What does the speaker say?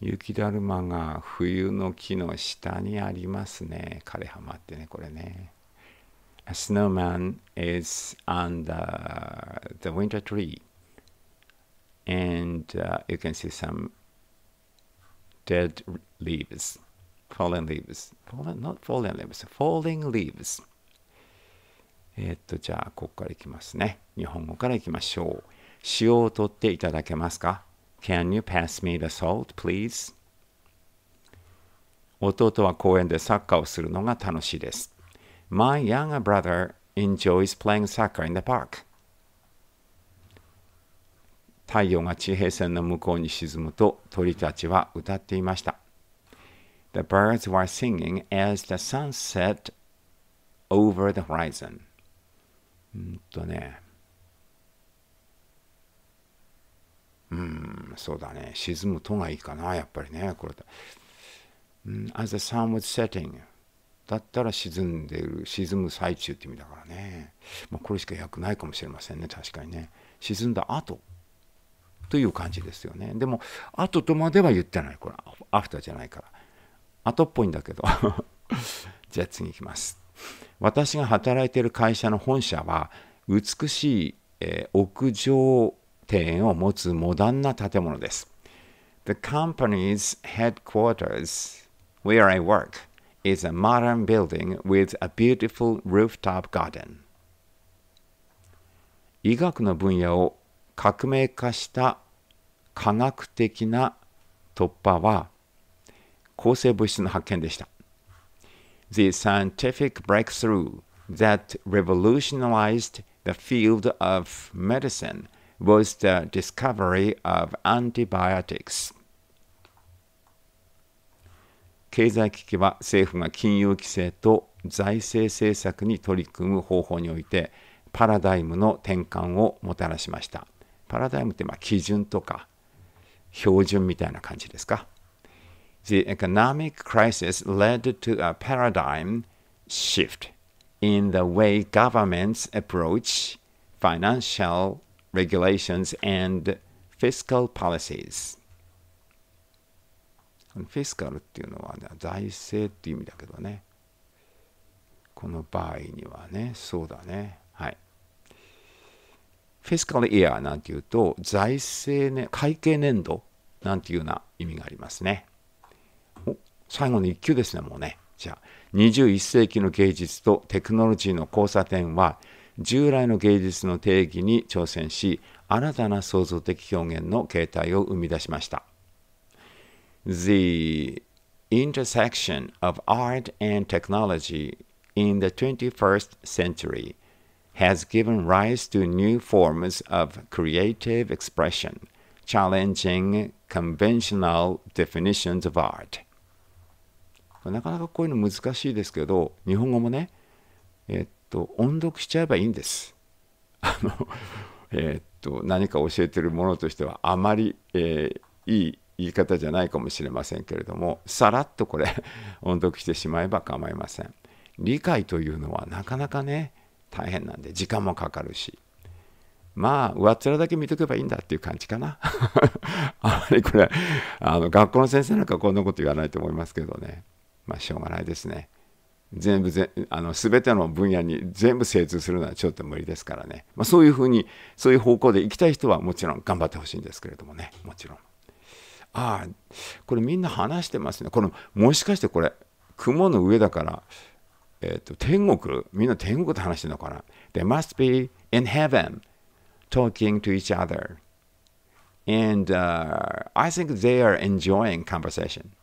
雪だるまが冬の木の下にありますね。枯葉浜ってね、これね。A snowman is under the winter tree. And uh, you can see some dead leaves, fallen leaves. Fallen, not fallen leaves, falling leaves. えっと、じゃあ、ここからいきますね。日本語からいきましょう。塩を取っていただけますか Can you pass me the salt, please? 弟は公園でサッカーをするのが楽しいです。My younger brother enjoys playing soccer in the park. 太陽が地平線の向こうに沈むと鳥たちは歌っていました。The birds were singing as the sun set over the horizon. うんとね。そうだね。沈むとがいいかな、やっぱりね。これだ。as the sun was setting だったら沈んでる、沈む最中って意味だからね。まあ、これしか訳ないかもしれませんね、確かにね。沈んだ後という感じですよね。でも、後とまでは言ってない。これ、アフターじゃないから。後っぽいんだけど。じゃあ次いきます。私が働いている会社の本社は、美しい、えー、屋上庭園を持つモダンな建物です。The company's headquarters, where I work, is a modern building with a beautiful rooftop garden. 医学の分野を革命化した科学的な突破は抗生物質の発見でした。The scientific breakthrough that revolutionized the field of medicine was the discovery of antibiotics. 経済危機は政府が金融規制と財政政策に取り組む方法においてパラダイムの転換をもたらしました。パラダイムってまあ基準とか標準みたいな感じですか。The economic crisis led to a paradigm shift in the way governments approach financial regulations and fiscal policies フィスカルっていうのは、ね、財政っていう意味だけどねこの場合にはねそうだねはいフィスカルイヤーなんていうと財政ね会計年度なんていうような意味がありますねお最後の1級ですねもうねじゃあ21世紀の芸術とテクノロジーの交差点は従来の芸術の定義に挑戦し新たな創造的表現の形態を生み出しました。The intersection of art and technology in the 21st century has given rise to new forms of creative expression, challenging conventional definitions of art. なかなかこういうの難しいですけど、日本語もね、えっと音読しちゃえばいいんです。あのえー、っと何か教えてるものとしてはあまり、えー、いい言い方じゃないかもしれませんけれどもさらっとこれ 音読してしまえば構いません。理解というのはなかなかね大変なんで時間もかかるしまあ上っ面だけ見とけばいいんだっていう感じかな あまりこれあの学校の先生なんかこんなこと言わないと思いますけどねまあしょうがないですね。全部ぜあの全ての分野に全部精通するのはちょっと無理ですからね、まあ、そういうふうにそういう方向で行きたい人はもちろん頑張ってほしいんですけれどもねもちろんああこれみんな話してますねこのもしかしてこれ雲の上だから、えーと、天国みんな天国と話してるのかな They must be in heaven talking to each other and、uh, I think they are enjoying conversation